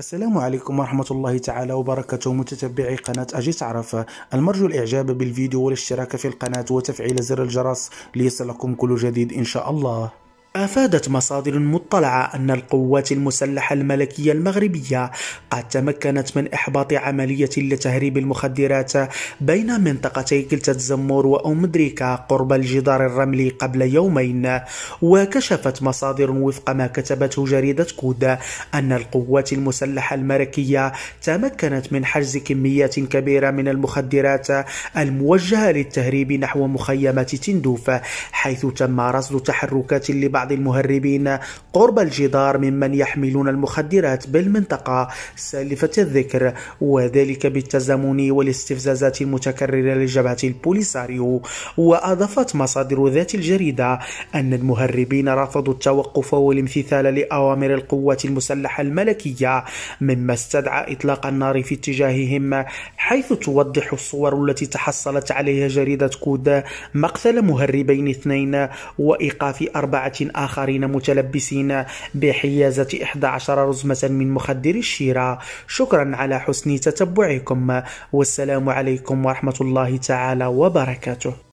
السلام عليكم ورحمة الله تعالى وبركاته متتبعي قناة أجي تعرف المرجو الإعجاب بالفيديو والاشتراك في القناة وتفعيل زر الجرس ليصلكم كل جديد إن شاء الله أفادت مصادر مطلعة أن القوات المسلحة الملكية المغربية قد تمكنت من إحباط عملية لتهريب المخدرات بين منطقتي كلتا الزمور وأم دريكا قرب الجدار الرملي قبل يومين وكشفت مصادر وفق ما كتبته جريدة كود أن القوات المسلحة الملكية تمكنت من حجز كميات كبيرة من المخدرات الموجهة للتهريب نحو مخيمات تندوف حيث تم رصد تحركات لبعض بعض المهربين قرب الجدار ممن يحملون المخدرات بالمنطقة سالفة الذكر وذلك بالتزامن والاستفزازات المتكررة لجبهة البوليساريو وأضافت مصادر ذات الجريدة أن المهربين رفضوا التوقف والامتثال لأوامر القوات المسلحة الملكية مما استدعى إطلاق النار في اتجاههم حيث توضح الصور التي تحصلت عليها جريدة كود مقتل مهربين اثنين وإيقاف أربعة آخرين متلبسين بحيازة 11 رزمة من مخدر الشيرة شكرا على حسن تتبعكم والسلام عليكم ورحمة الله تعالى وبركاته